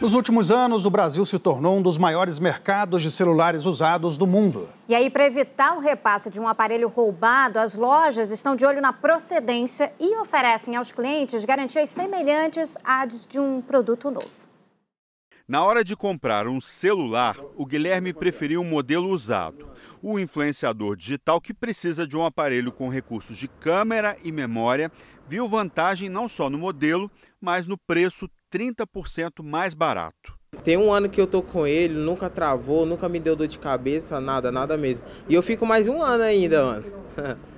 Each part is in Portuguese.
Nos últimos anos, o Brasil se tornou um dos maiores mercados de celulares usados do mundo. E aí, para evitar o repasse de um aparelho roubado, as lojas estão de olho na procedência e oferecem aos clientes garantias semelhantes às de um produto novo. Na hora de comprar um celular, o Guilherme preferiu um modelo usado. O influenciador digital que precisa de um aparelho com recursos de câmera e memória viu vantagem não só no modelo, mas no preço 30% mais barato. Tem um ano que eu tô com ele, nunca travou, nunca me deu dor de cabeça, nada, nada mesmo. E eu fico mais um ano ainda, mano.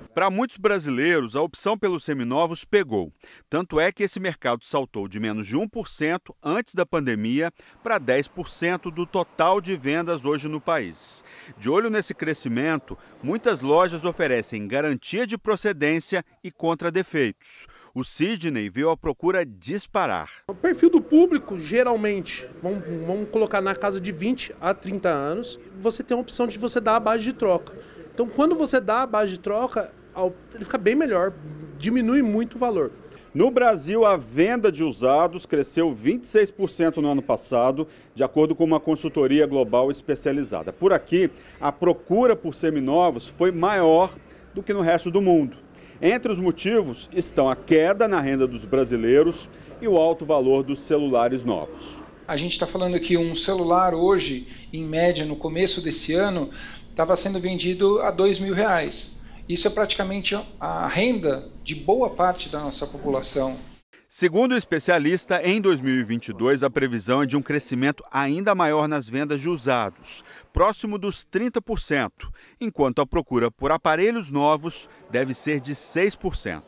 Para muitos brasileiros, a opção pelos seminovos pegou. Tanto é que esse mercado saltou de menos de 1% antes da pandemia para 10% do total de vendas hoje no país. De olho nesse crescimento, muitas lojas oferecem garantia de procedência e contra defeitos. O Sidney viu a procura disparar. O perfil do público, geralmente, vamos, vamos colocar na casa de 20 a 30 anos, você tem a opção de você dar a base de troca. Então, quando você dá a base de troca, ele fica bem melhor, diminui muito o valor. No Brasil, a venda de usados cresceu 26% no ano passado, de acordo com uma consultoria global especializada. Por aqui, a procura por seminovos foi maior do que no resto do mundo. Entre os motivos estão a queda na renda dos brasileiros e o alto valor dos celulares novos. A gente está falando que um celular hoje, em média, no começo desse ano, estava sendo vendido a R$ 2 mil reais. Isso é praticamente a renda de boa parte da nossa população. Segundo o especialista, em 2022 a previsão é de um crescimento ainda maior nas vendas de usados, próximo dos 30%, enquanto a procura por aparelhos novos deve ser de 6%.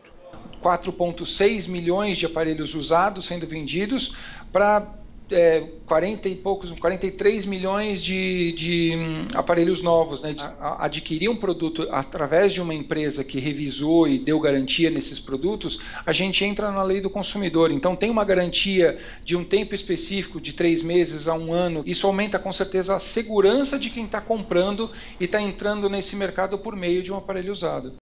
4,6 milhões de aparelhos usados sendo vendidos para é, 40 e poucos, 43 milhões de, de hum, aparelhos novos, né? Ah. adquirir um produto através de uma empresa que revisou e deu garantia nesses produtos, a gente entra na lei do consumidor. Então, tem uma garantia de um tempo específico, de três meses a um ano. Isso aumenta com certeza a segurança de quem está comprando e está entrando nesse mercado por meio de um aparelho usado.